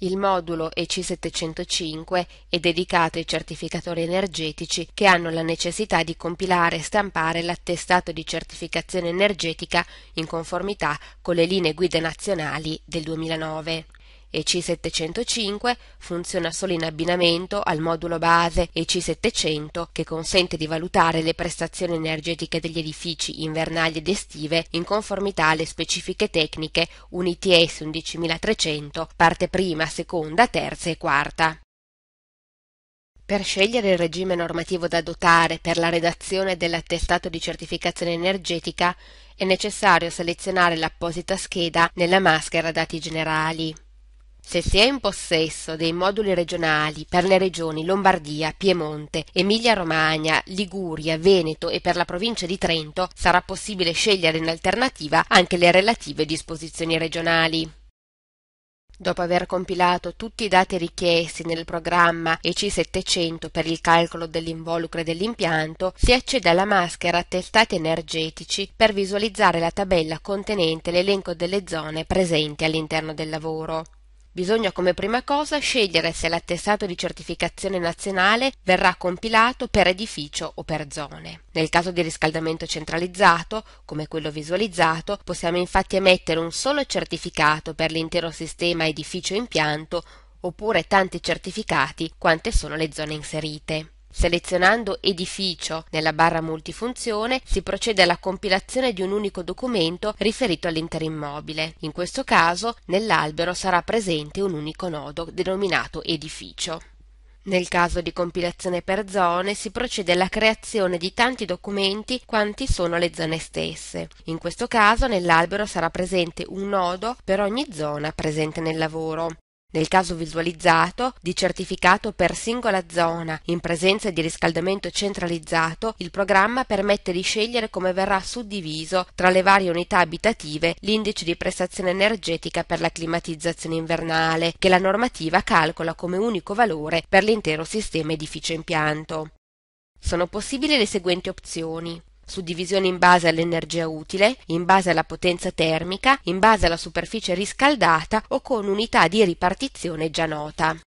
Il modulo EC705 è dedicato ai certificatori energetici che hanno la necessità di compilare e stampare l'attestato di certificazione energetica in conformità con le linee guida nazionali del 2009 e C705 funziona solo in abbinamento al modulo base e c 700 che consente di valutare le prestazioni energetiche degli edifici invernali ed estive in conformità alle specifiche tecniche UNITS 11300, parte prima, seconda, terza e quarta. Per scegliere il regime normativo da adottare per la redazione dell'attestato di certificazione energetica è necessario selezionare l'apposita scheda nella maschera dati generali. Se si è in possesso dei moduli regionali per le regioni Lombardia, Piemonte, Emilia-Romagna, Liguria, Veneto e per la provincia di Trento, sarà possibile scegliere in alternativa anche le relative disposizioni regionali. Dopo aver compilato tutti i dati richiesti nel programma EC700 per il calcolo dell'involucre dell'impianto, si accede alla maschera Testati energetici per visualizzare la tabella contenente l'elenco delle zone presenti all'interno del lavoro. Bisogna come prima cosa scegliere se l'attestato di certificazione nazionale verrà compilato per edificio o per zone. Nel caso di riscaldamento centralizzato, come quello visualizzato, possiamo infatti emettere un solo certificato per l'intero sistema edificio-impianto oppure tanti certificati quante sono le zone inserite. Selezionando edificio nella barra multifunzione si procede alla compilazione di un unico documento riferito all'intero immobile. In questo caso nell'albero sarà presente un unico nodo denominato edificio. Nel caso di compilazione per zone si procede alla creazione di tanti documenti quanti sono le zone stesse. In questo caso nell'albero sarà presente un nodo per ogni zona presente nel lavoro nel caso visualizzato di certificato per singola zona in presenza di riscaldamento centralizzato, il programma permette di scegliere come verrà suddiviso tra le varie unità abitative l'indice di prestazione energetica per la climatizzazione invernale, che la normativa calcola come unico valore per l'intero sistema edificio impianto. Sono possibili le seguenti opzioni suddivisione in base all'energia utile, in base alla potenza termica, in base alla superficie riscaldata o con unità di ripartizione già nota.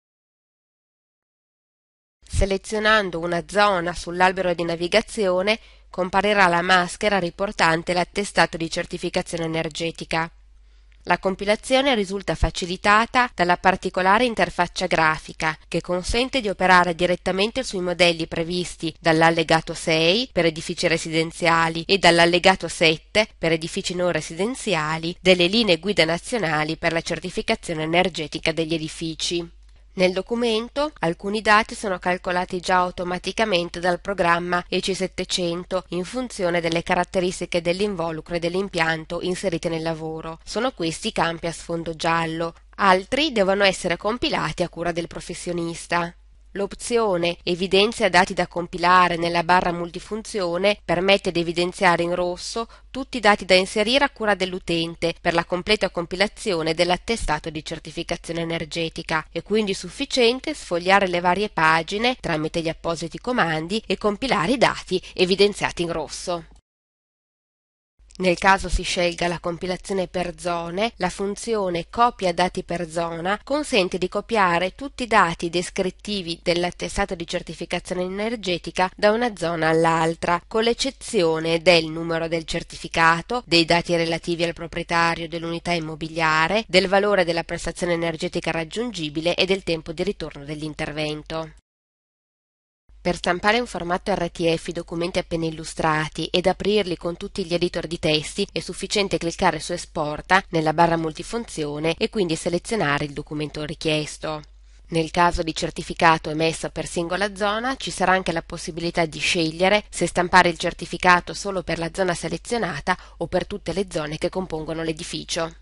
Selezionando una zona sull'albero di navigazione comparirà la maschera riportante l'attestato di certificazione energetica. La compilazione risulta facilitata dalla particolare interfaccia grafica che consente di operare direttamente sui modelli previsti dall'allegato 6 per edifici residenziali e dall'allegato 7 per edifici non residenziali delle linee guida nazionali per la certificazione energetica degli edifici. Nel documento alcuni dati sono calcolati già automaticamente dal programma EC700 in funzione delle caratteristiche dell'involucro e dell'impianto inserite nel lavoro. Sono questi i campi a sfondo giallo, altri devono essere compilati a cura del professionista. L'opzione Evidenzia dati da compilare nella barra multifunzione permette di evidenziare in rosso tutti i dati da inserire a cura dell'utente per la completa compilazione dell'attestato di certificazione energetica. È quindi sufficiente sfogliare le varie pagine tramite gli appositi comandi e compilare i dati evidenziati in rosso. Nel caso si scelga la compilazione per zone, la funzione copia dati per zona consente di copiare tutti i dati descrittivi dell'attestato di certificazione energetica da una zona all'altra, con l'eccezione del numero del certificato, dei dati relativi al proprietario dell'unità immobiliare, del valore della prestazione energetica raggiungibile e del tempo di ritorno dell'intervento per stampare in formato RTF i documenti appena illustrati ed aprirli con tutti gli editor di testi è sufficiente cliccare su Esporta nella barra multifunzione e quindi selezionare il documento richiesto. Nel caso di certificato emesso per singola zona ci sarà anche la possibilità di scegliere se stampare il certificato solo per la zona selezionata o per tutte le zone che compongono l'edificio.